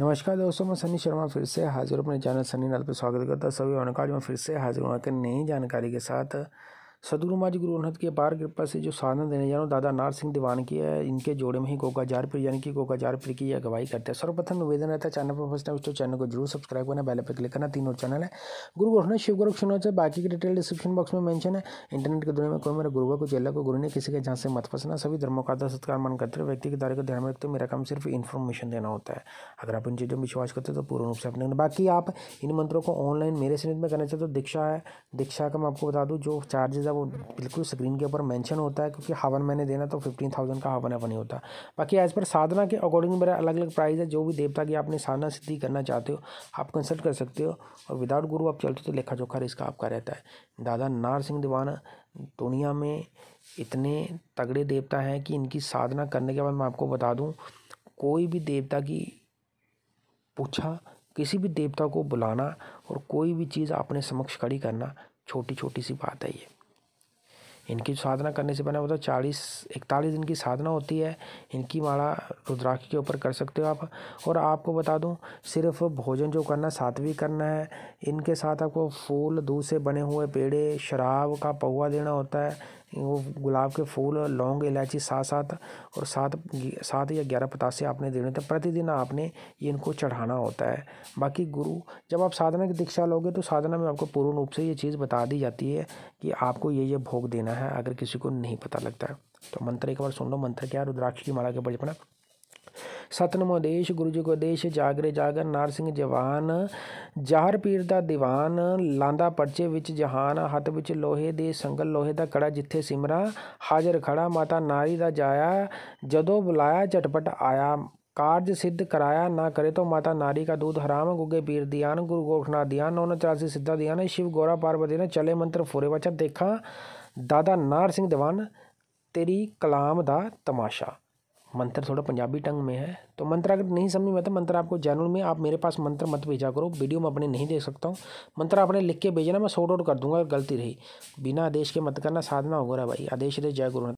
नमस्कार दोस्तों मैं सनी शर्मा फिर से हाजिर अपने चैनल सनी नाल पर स्वागत करता सभी अनुकाज में फिर से हाजिर हूँ होकर नई जानकारी के साथ सदगुरु जी गुरु अनहद के पार कृपा से जो साधन देने जानो दादा नार सिंह दीवान की है इनके जोड़े में ही कोका जारपुर यानी कि कोका जारपुर की अगवाई करते हैं सर्वप्रथम निवेदन रहता है चैनल पर फर्स्ट टाइम तो चैनल को जरूर सब्सक्राइब करना बेल पर क्लिक करना तीनों चैनल है गुरु गोरखना शिव गुरु सुनो से तो बाकी की डिटेल डिस्क्रिप्शन बॉक्स में मैंशन है इंटरनेट के दुनिया में कोई मेरे गुरु को चेला को गुरु ने किसी के जहाँ से मत फसना सभी धर्मों का आदर सत्कार मन करते व्यक्ति के दायरे को ध्यान में रखते मेरा काम सिर्फ इन्फॉर्मेशन देना होता है अगर आप इन चीज़ों में विश्वास करते हो तो पूर्ण रूप से अपने बाकी आप इन मंत्रों को ऑनलाइन मेरे सीनेट में करना चाहते हो तो दीक्षा है दीक्षा का मैं आपको बता दूँ जो चार्जेज है वो बिल्कुल स्क्रीन के ऊपर मेंशन होता है क्योंकि हवन मैंने देना तो फिफ्टीन थाउजेंड का हवन हवन ही होता है बाकी एज़ पर साधना के अकॉर्डिंग मेरा अलग अलग प्राइस है जो भी देवता की आपने साधना सिद्धि करना चाहते हो आप कंसल्ट कर सकते हो और विदाउट गुरु आप चलते हो तो लेखा जोखा रिस्क आपका रहता है दादा नार सिंह दीवाना दुनिया में इतने तगड़े देवता हैं कि इनकी साधना करने के बाद मैं आपको बता दूँ कोई भी देवता की पूछा किसी भी देवता को बुलाना और कोई भी चीज़ अपने समक्ष खड़ी करना छोटी छोटी सी बात है ये इनकी साधना करने से पहले मतलब तो चालीस इकतालीस दिन की साधना होती है इनकी माला रुद्राक्ष के ऊपर कर सकते हो आप और आपको बता दूं सिर्फ भोजन जो करना सात्विक करना है इनके साथ आपको फूल दूध से बने हुए पेड़े शराब का पौवा देना होता है वो गुलाब के फूल और लौंग इलायची साथ साथ और सात सात या ग्यारह पतासे आपने देने होते प्रतिदिन आपने इनको चढ़ाना होता है बाकी गुरु जब आप साधना की दीक्षा लोगे तो साधना में आपको पूर्ण रूप से ये चीज़ बता दी जाती है कि आपको ये ये भोग देना है अगर किसी को नहीं पता लगता है तो मंत्र एक बार सुन लो मंत्र क्या है रुद्राक्ष की माला के बजपना ਸਤਨਮ ਆਦੇਸ਼ ਗੁਰੂ ਜੀ ਕੋ ਆਦੇਸ਼ ਜਾਗਰੇ ਜਾਗਰ ਨਾਰ ਸਿੰਘ ਜਵਾਨ ਜਾਹਰ ਪੀਰ ਦਾ ਦੀਵਾਨ ਲਾਂਦਾ ਪਰਚੇ ਵਿੱਚ ਜਹਾਨ ਹੱਥ ਵਿੱਚ ਲੋਹੇ ਦੇ ਸੰਗਲ ਲੋਹੇ ਦਾ ਕੜਾ ਜਿੱਥੇ ਸਿਮਰਾ ਹਾਜ਼ਰ ਖੜਾ ਮਾਤਾ ਨਾਰੀ ਦਾ ਜਾਇਆ ਜਦੋਂ ਬੁਲਾਇਆ ਝਟਪਟ ਆਇਆ ਕਾਰਜ ਸਿੱਧ ਕਰਾਇਆ ਨਾ ਕਰੇ ਤੋ ਮਾਤਾ ਨਾਰੀ ਦਾ ਦੁੱਧ ਹਰਾਮ ਗੁੱਗੇ ਪੀਰ ਦੀਆਂ ਗੁਰੂ ਗੋਖਨਾ ਦੀਆਂ ਉਹਨਾਂ ਚਾਸੀ ਸਿੱਧਾ ਦਿਆਨ ਸ਼ਿਵ ਗੋਰਾ ਪਾਰਵਤੀ ਨੇ ਚਲੇ ਮੰਤਰ ਫੋਰੇ ਵਚਨ ਦੇਖਾਂ ਦਾਦਾ ਨਾਰ ਸਿੰਘ ਦੀਵਾਨ ਤੇਰੀ ਕਲਾਮ ਦਾ ਤਮਾਸ਼ਾ मंत्र थोड़ा पंजाबी टंग में है तो मंत्र अगर नहीं समझ में आता मंत्र आपको जैनल में आप मेरे पास मंत्र मत भेजा करो वीडियो में अपने नहीं देख सकता हूँ मंत्र आपने लिख के भेजना मैं शॉर्ट आउट कर दूंगा गलती रही बिना आदेश के मत करना साधना होगा भाई आदेश रहे जय गुरु